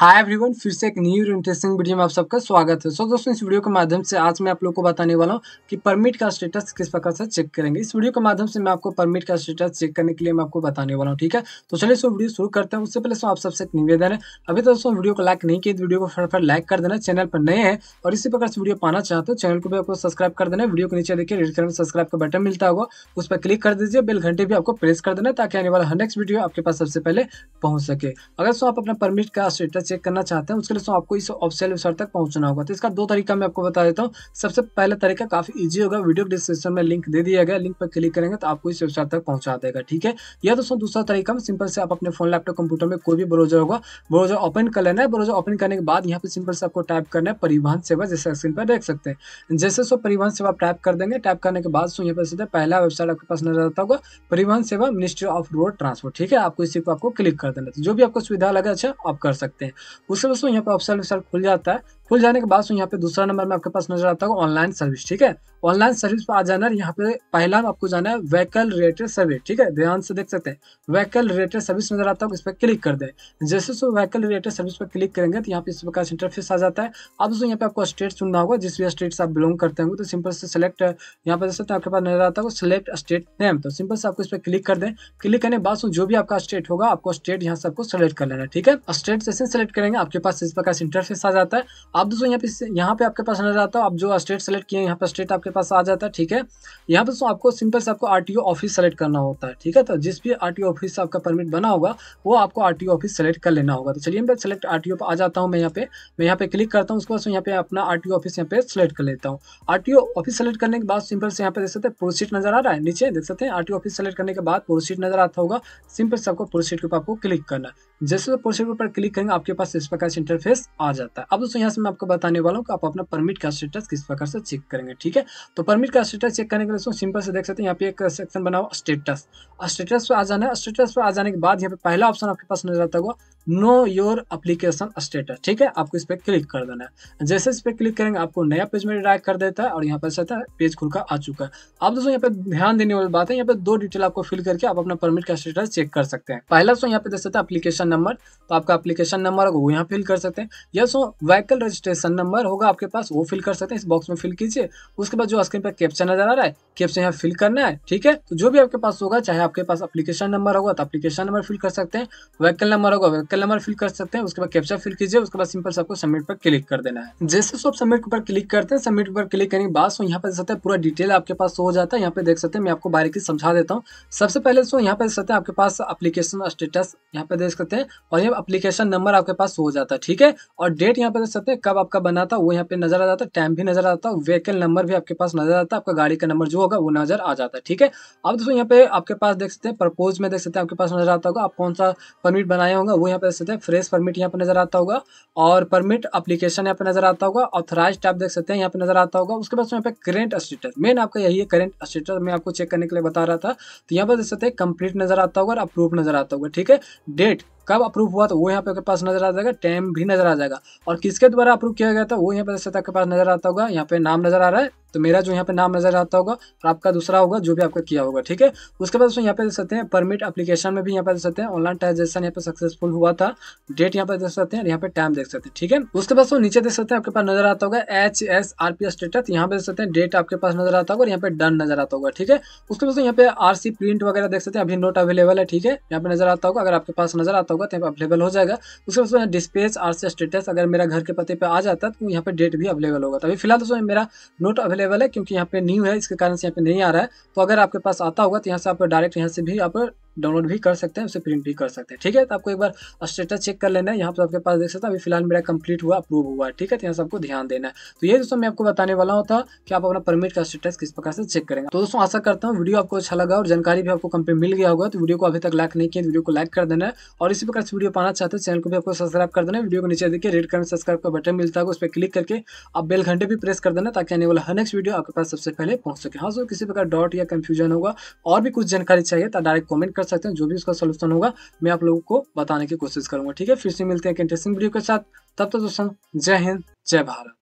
hi everyone फिर से एक न्यू इंटरेस्टिंग वीडियो में आप सबका स्वागत है सो so, दोस्तों इस वीडियो के माध्यम से आज मैं आप लोगों को बताने वाला हूँ कि परमिट का स्टेटस किस प्रकार से चेक करेंगे इस वीडियो के माध्यम से मैं आपको परमिट का स्टेटस चेक करने के लिए मैं आपको बताने वाला हूँ ठीक है तो चलिए सो वीडियो शुरू करते हैं उससे पहले सो आप सबसे एक निवेदन है अभी तो दोस्तों वीडियो को लाइक नहीं किया वीडियो को फटाफट लाइक कर देना चैनल पर नए हैं और इसी प्रकार से वीडियो पाना चाहते हो चैनल को भी आपको सब्सक्राइब कर देना वीडियो को नीचे देखिए रेड कलर सब्सक्राइब का बटन मिलता होगा उस पर क्लिक कर दीजिए बिल घंटे भी आपको प्रेस कर देना ताकि आने वाला हर नेक्स्ट वीडियो आपके पास सबसे पहले पहुँच सके अगर सो आप अपना परमिट का स्टेटस चेक करना चाहते हैं उसके लिए तो आपको इस ऑफिशियल वेबसाइट तक पहुंचना होगा तो इसका दो तरीका मैं आपको बता देता हूँ सबसे पहला तरीका काफी ईजी होगा वीडियो डिस्क्रिप्शन में लिंक दे दिया गया लिंक पर क्लिक करेंगे तो आपको इस वेबसाइट तक पहुंचा देगा ठीक है या दोस्तों दूसरा तरीका में सिंपल से आप अपने फोन लैपटॉप कंप्यूटर में कोई भी ब्राउजर होगा ब्राउजर ओपन कर लेना है ब्राउजर ओपन करने के बाद यहाँ पे सिंपल से आपको टाइप करना है परिवहन सेवा जैसे स्क्रीन पर देख सकते हैं जैसे सो परिवहन सेवा टाइप कर देंगे टाइप करने के बाद सो यहाँ पर सीधे पहला वेबसाइट आपके पास नजर आता होगा परिवहन सेवा मिनिस्ट्री ऑफ रोड ट्रांसपोर्ट ठीक है आपको इसी को आपको क्लिक कर देना तो जो भी आपको सुविधा लगे अच्छा आप कर सकते हैं उससे दोस्तों यहाँ पर ऑप्शन वैप्शन खुल जाता है खुल जाने के बाद सो यहाँ पे दूसरा नंबर में आपके पास नजर आता है ऑनलाइन सर्विस ठीक है ऑनलाइन सर्विस पर आ जाना यहाँ पे पहला आपको जाना है व्हीकल रिलेटेड सर्विस ठीक है ध्यान से देख सकते हैं व्हीकल रिलेटेड सर्विस नजर आता है इस पर क्लिक कर दे जैसे सो व्हीकल रिलेटेड सर्विस पर क्लिक करेंगे तो यहाँ पे इस प्रकार से इंटरफेस आ जाता है अब जो यहाँ पे आपको स्टेट चुनना होगा जिस भी स्टेट से आप बिलोंग करते होंगे तो सिंपल से सिलेक्ट यहाँ पे देख सकते हैं आपके पास नजर आता है सिलेक्ट स्टेट नेम तो सिंपल से आपको इस पर क्लिक कर दें क्लिक करने के बाद जो भी आपका स्टेट होगा आपको स्टेट यहाँ से आपको सिलेक्ट कर लेना है ठीक है स्टेट जैसे सिलेक्ट करेंगे आपके पास इस प्रकार से इंटरफेस आ जाता है आप दोस्तों यहाँ पे यहाँ पे आपके पास नजर आता है आप जो स्टेट सेलेक्ट किए यहाँ पर स्टेट आपके पास आ जाता है ठीक है यहाँ पे दोस्तों आपको सिंपल से आपको आर ऑफिस सेलेक्ट करना होता है ठीक है तो जिस भी आर ऑफिस से आपका परमिट बना होगा वो आपको आर ऑफिस सेलेक्ट कर लेना होगा तो चलिए मैं सेलेक्ट आर टी आ जाता हूँ मैं यहाँ पे मैं यहाँ पे क्लिक करता हूँ उसके बाद यहाँ पे अपना आर ऑफिस यहाँ पे सेलेक्ट कर लेता हूँ आर ऑफिस सेलेक्ट करने के बाद सिंपल से यहाँ पे देख सकते हैं प्रोसीड नजर आ रहा है नीचे देख सकते हैं आर ऑफिस सेलेक्ट करने के बाद प्रोसीड नजर आता होगा सिंपल से आपको प्रोसीड के ऊपर आपको क्लिक करना है जैसे प्रोसीड के ऊपर क्लिक करेंगे आपके पास इस प्रकार से इंटरफेस आ जाता है अब दोस्तों यहाँ से मैं आपको बताने वाला हूँ कि आप अपना परमिट का स्टेटस किस प्रकार से चेक करेंगे ठीक है तो परमिट का स्टेटस चेक करने के लिए सिंपल से देख सकते हैं यहाँ पे एक सेक्शन बनाओ स्टेटस स्टेटस पे आ जाना है स्टेटस पे आ जाने के बाद यहाँ पे पहला ऑप्शन आपके पास नजर आता होगा नो योर अप्लीकेशन स्टेटस ठीक है आपको इस पर क्लिक कर देना है जैसे इस पर क्लिक करेंगे आपको नया पेज में डायरेक्ट कर देता है और यहाँ पर है पेज खुल का आ चुका है आप दोस्तों यहाँ पे ध्यान देने वाली बात है यहाँ पे दो डिटेल आपको फिल करके आप अपना परमिट का स्टेटस चेक कर सकते हैं पहला सो यहाँ पे देख सकते हैं अपलीकेशन नंबर तो आपका अपलीकेशन नंबर होगा वो यहाँ फिल कर सकते हैं या सो वहीकल रजिस्ट्रेशन नंबर होगा आपके पास वो फिल कर सकते हैं इस बॉक्स में फिल कीजिए उसके बाद जो स्क्रीन पर कैप्चर नजर आ रहा है कैप्चर यहाँ फिल करना है ठीक है तो जो भी आपके पास होगा चाहे आपके पास अपलीकेशन नंबर होगा तो अपलीकेशन नंबर फिल कर सकते हैं वहीकल नंबर होगा वहीकल सेल नंबर फिल कर सकते हैं उसके बाद कैप्चा फिल कीजिए उसके बाद सिंपल सबको सबमिट पर क्लिक कर देना है जैसे सब सबमिट पर क्लिक करते हैं सबमिट पर क्लिक करने के बाद सो यहाँ पे देख सकते हैं पूरा डिटेल आपके पास हो जाता है यहाँ पे देख सकते हैं मैं आपको बारीकी समझा देता हूँ सबसे पहले सो यहाँ पे देख सकते हैं आपके पास अपलीकेशन स्टेटस यहाँ पे देख सकते हैं और ये अपलीकेशन नंबर आपके पास हो जाता है ठीक है और डेट यहाँ पे देख सकते हैं कब आपका बना था वो यहाँ पे नजर आ जाता टाइम भी नजर आता है व्हीकल नंबर भी आपके पास नजर आता है आपका गाड़ी का नंबर जो होगा वो नजर आ जाता है ठीक है अब दोस्तों यहाँ पे आपके पास देख सकते हैं प्रपोज में देख सकते हैं आपके पास नजर आता होगा आप कौन सा परमिट बनाया होगा वो यहाँ पे कर सकते हैं फ्रेश परमिट यहाँ पर नजर आता होगा और परमिट अप्लीकेशन यहाँ पर नजर आता होगा ऑथराइज टैप देख सकते हैं यहाँ पर नजर आता होगा उसके बाद यहाँ पे करेंट स्टेटस मेन आपका यही है करेंट स्टेटस मैं आपको चेक करने के लिए बता रहा था तो यहाँ पर देख सकते हैं कंप्लीट नजर आता होगा और अप्रूव नजर आता होगा ठीक है डेट कब अप्रूव हुआ था तो वो यहाँ पे आपके पास नजर आ जाएगा टाइम भी नजर आ जाएगा और किसके द्वारा अप्रूव किया गया था वो यहाँ पे आपके पास नजर आता होगा यहाँ पे नाम नजर आ रहा है तो मेरा जो यहाँ पे नाम नजर आता होगा और आपका दूसरा होगा जो भी आपका किया होगा ठीक है उसके बाद दोस्तों यहाँ पे देख सकते हैं परमिट अपलीकेशन में भी यहाँ पे देख सकते हैं ऑनलाइन ट्रांजेक्शन यहाँ पे सक्सेसफुल हुआ था डेट यहाँ पे देख सकते हैं यहाँ पे टाइम देख सकते हैं ठीक है उसके बाद दोस्तों नीचे देख सकते हैं आपके पास नजर आता होगा H S R P status यहाँ पे देख सकते हैं डेट आपके पास नजर आता होगा और यहाँ पे डन नजर आता होगा ठीक है उसके बाद यहाँ पे आर सी प्रिंट वगैरह देख सकते हैं अभी नोट अवेलेबल है ठीक है यहाँ पे नजर आता होगा अगर आपके पास नजर आता होगा तो यहाँ पे अवेलेबल हो जाएगा उसके बाद डिस्पेच आर सी स्टेटस अगर मेरा घर के पते पे आ जाता है तो यहाँ पे डेट भी अवेलेबल होगा तो अभी फिलहाल दोस्तों मेरा नोट अवेलेबल अवेलेबल है क्योंकि यहाँ पे न्यू है इसके कारण से यहाँ पे नहीं आ रहा है तो अगर आपके पास आता होगा तो यहाँ से आप डायरेक्ट यहाँ से भी आप डाउनलोड भी कर सकते हैं उसे प्रिंट भी कर सकते हैं ठीक है तो आपको एक बार स्टेटस चेक कर लेना है यहाँ पर तो आपके पास देख सकते हैं अभी फिलहाल मेरा कंप्लीट हुआ अप्रूव हुआ है ठीक है तो यहाँ सबको ध्यान देना है तो ये दोस्तों मैं आपको बताने वाला हूँ था कि आप अपना परमिट का स्टेटस किस प्रकार से चेक करेंगे तो दोस्तों आशा करता हूँ वीडियो आपको अच्छा लगा और जानकारी भी आपको कंप्लीट मिल गया होगा तो वीडियो को अभी तक लाइक नहीं किया वीडियो को लाइक कर देना है और इसी प्रकार से वीडियो पाना चाहते हैं चैनल को भी आपको सब्सक्राइब कर देना वीडियो को नीचे देखिए रेड कलर सब्सक्राइब का बटन मिलता है उस पर क्लिक करके आप बेल घंटे भी प्रेस कर देना ताकि आने वाला हर नेक्स्ट वीडियो आपके पास सबसे पहले पहुंच सके हाँ सो किसी प्रकार डॉट या कंफ्यूजन होगा और भी कुछ जानकारी चाहिए तो डायरेक्ट कॉमेंट कर सकते हैं जो भी उसका सोल्यूशन होगा मैं आप लोगों को बताने की कोशिश करूंगा ठीक है फिर से मिलते हैं इंटरेस्टिंग वीडियो के साथ तब तक दोस्तों जय हिंद जय भारत